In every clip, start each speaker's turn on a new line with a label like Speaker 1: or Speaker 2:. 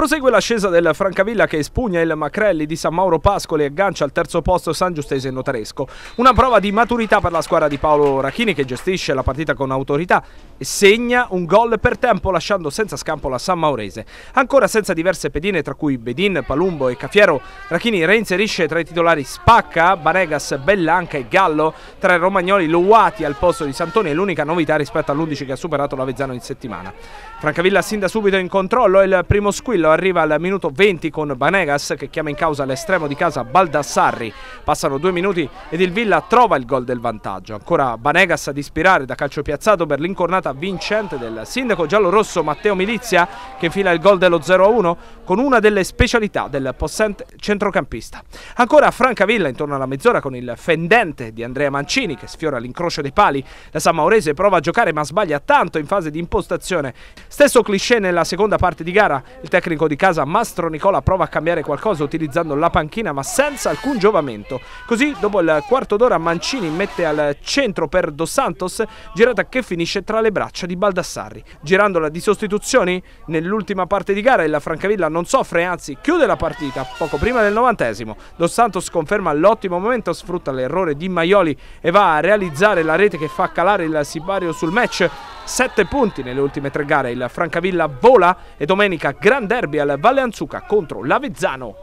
Speaker 1: Prosegue l'ascesa del Francavilla che espugna il Macrelli di San Mauro Pascoli e aggancia al terzo posto San Giustese e Notaresco. Una prova di maturità per la squadra di Paolo Rachini che gestisce la partita con autorità e segna un gol per tempo lasciando senza scampo la San Maurese. Ancora senza diverse pedine tra cui Bedin, Palumbo e Caffiero, Rachini reinserisce tra i titolari Spacca, Banegas, Bellanca e Gallo, tra i romagnoli Luati al posto di Santoni è l'unica novità rispetto all'11 che ha superato l'Avezzano in settimana. Francavilla sin da subito in controllo, è il primo squillo arriva al minuto 20 con Banegas che chiama in causa l'estremo di casa Baldassarri. Passano due minuti ed il Villa trova il gol del vantaggio. Ancora Banegas ad ispirare da calcio piazzato per l'incornata vincente del sindaco giallorosso Matteo Milizia che infila il gol dello 0-1 con una delle specialità del possente centrocampista. Ancora Francavilla intorno alla mezz'ora con il fendente di Andrea Mancini che sfiora l'incrocio dei pali. La San Maurese prova a giocare ma sbaglia tanto in fase di impostazione. Stesso cliché nella seconda parte di gara, il tecnico bianco di casa Mastro Nicola prova a cambiare qualcosa utilizzando la panchina ma senza alcun giovamento. Così dopo il quarto d'ora Mancini mette al centro per Dos Santos, girata che finisce tra le braccia di Baldassarri. Girandola di sostituzioni nell'ultima parte di gara il Francavilla non soffre, anzi chiude la partita poco prima del novantesimo. Dos Santos conferma l'ottimo momento, sfrutta l'errore di Maioli e va a realizzare la rete che fa calare il sibario sul match. 7 punti nelle ultime tre gare. Il Francavilla vola e domenica gran derby al Valle Anzuca contro l'Avezzano.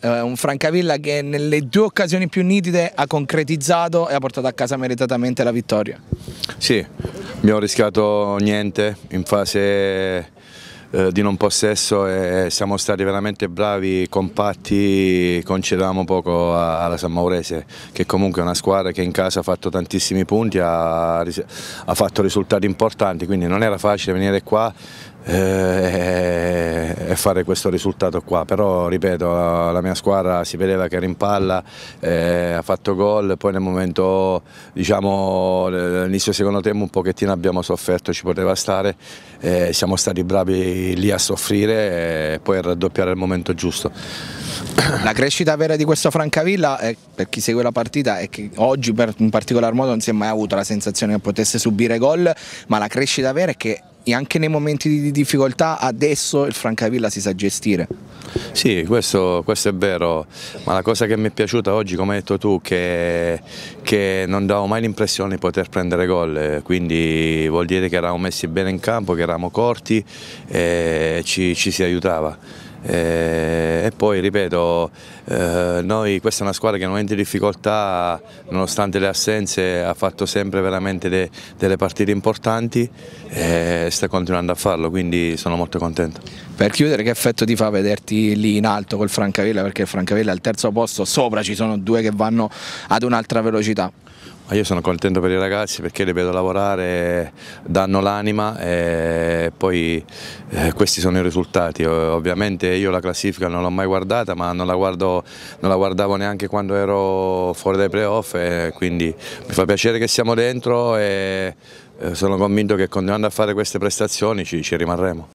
Speaker 2: Eh, un Francavilla che nelle due occasioni più nitide ha concretizzato e ha portato a casa meritatamente la vittoria.
Speaker 3: Sì, abbiamo rischiato niente in fase eh, di non possesso e siamo stati veramente bravi, compatti, concedevamo poco alla San Maurese che comunque è una squadra che in casa ha fatto tantissimi punti, ha, ha fatto risultati importanti, quindi non era facile venire qua eh, e fare questo risultato qua però ripeto la mia squadra si vedeva che era in palla eh, ha fatto gol poi nel momento diciamo all'inizio secondo tempo un pochettino abbiamo sofferto ci poteva stare eh, siamo stati bravi lì a soffrire e poi a
Speaker 2: raddoppiare al momento giusto la crescita vera di questo Francavilla è, eh, per chi segue la partita è che oggi in particolar modo non si è mai avuto la sensazione che potesse subire gol ma la crescita vera è che e anche nei momenti di difficoltà adesso il Francavilla si sa gestire.
Speaker 3: Sì, questo, questo, è vero, ma la cosa che mi è piaciuta oggi, come hai detto tu, che, che non davo mai l'impressione di poter prendere gol, quindi vuol dire che eravamo messi bene in campo, che eravamo corti e ci, ci si aiutava. Eh, e poi ripeto eh, noi, questa è una squadra che in momenti di difficoltà nonostante le assenze ha fatto sempre veramente de, delle partite importanti
Speaker 2: e eh, sta
Speaker 3: continuando a farlo quindi sono molto contento
Speaker 2: per chiudere che effetto ti fa vederti lì in alto col Francavilla perché il Francavilla al terzo posto sopra ci sono due che vanno ad un'altra velocità
Speaker 3: Ah, io sono contento per i ragazzi perché li vedo lavorare, danno l'anima e poi eh, questi sono i risultati. Ovviamente io la classifica non l'ho mai guardata ma non la, guardo, non la, guardavo neanche quando ero fuori dai playoff quindi mi fa piacere che siamo dentro e eh, sono convinto che continuando a fare queste prestazioni ci, ci rimarremo.